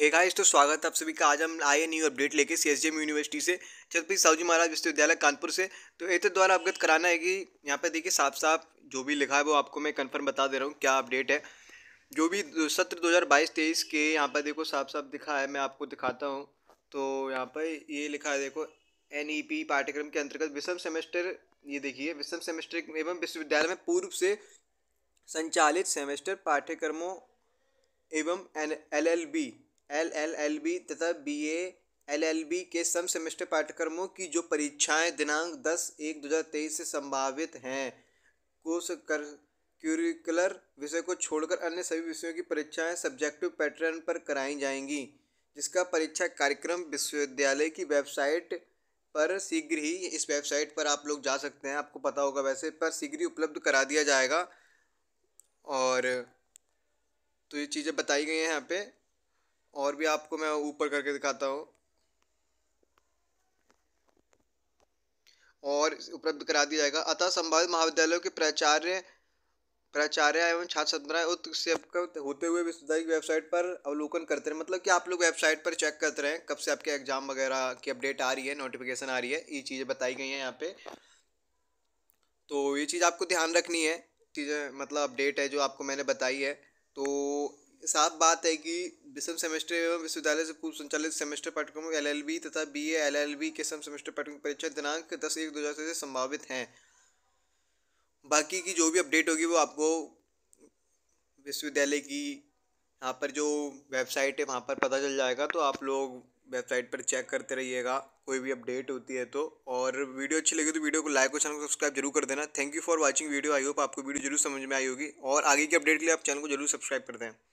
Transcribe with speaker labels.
Speaker 1: hey guys तो स्वागत है आप सभी का आज हम आए न्यू अपडेट लेके सी एस यूनिवर्सिटी से छत्रपति साहू जी महाराज विश्वविद्यालय कानपुर से तो एते तो द्वारा अवगत कराना है कि यहाँ पे देखिए साफ साफ जो भी लिखा है वो आपको मैं कंफर्म बता दे रहा हूँ क्या अपडेट है जो भी सत्र 2022-23 के यहाँ पर देखो साफ साफ दिखा है मैं आपको दिखाता हूँ तो यहाँ पर ये लिखा है देखो एन e पाठ्यक्रम के अंतर्गत विषम सेमेस्टर ये देखिए विषम सेमेस्टर एवं विश्वविद्यालय में पूर्व से संचालित सेमेस्टर पाठ्यक्रमों एवं N L L B L L L B तथा B A L L B के सम सेमेस्टर पाठ्यक्रमों की जो परीक्षाएं दिनांक दस एक दो हज़ार तेईस से संभावित हैं कोर्स कर क्यूरिकुलर विषय को छोड़कर अन्य सभी विषयों की परीक्षाएं सब्जेक्टिव पैटर्न पर कराई जाएंगी जिसका परीक्षा कार्यक्रम विश्वविद्यालय की वेबसाइट पर शीघ्र ही इस वेबसाइट पर आप लोग जा सकते हैं आपको पता होगा वैसे पर शीघ्र ही उपलब्ध करा दिया जाएगा और तो ये चीज़ें बताई गई हैं यहाँ पे और भी आपको मैं ऊपर करके दिखाता हूँ और उपलब्ध करा दिया जाएगा अतः संभावित महाविद्यालयों के प्राचार्य प्राचार्य एवं छात्र संप्रदाय से होते हुए विश्वविद्यालय की वेबसाइट पर अवलोकन करते हैं मतलब कि आप लोग वेबसाइट पर चेक करते रहें कब से आपके एग्जाम वगैरह की अपडेट आ रही है नोटिफिकेशन आ रही है ये चीज़ें बताई गई हैं यहाँ पे तो ये चीज़ आपको ध्यान रखनी है चीज़ें मतलब अपडेट है जो आपको मैंने बताई है तो साफ बात है कि विषम सेमेस्टर एवं विश्वविद्यालय से पूर्व संचालित सेमेस्टर पाठ्यक्रम एल एल बी तथा बी एल एल बी के सम सेमेस्टर पाठ्यक्रम परीक्षा दिनांक दस एक दो हज़ार से संभावित हैं बाकी की जो भी अपडेट होगी वो आपको विश्वविद्यालय की यहाँ पर जो वेबसाइट है वहाँ पर पता चल जाएगा तो आप लोग वेबसाइट पर चेक करते रहिएगा कोई भी अपडेट होती है तो और वीडियो अच्छी लगी तो वीडियो को लाइक और चैनल को सब्सक्राइब जरूर कर देना thank you for watching video I hope आपको वीडियो जरूर समझ में आई होगी और आगे की अपडेट के लिए आप चैनल को जरूर सब्सक्राइब कर दें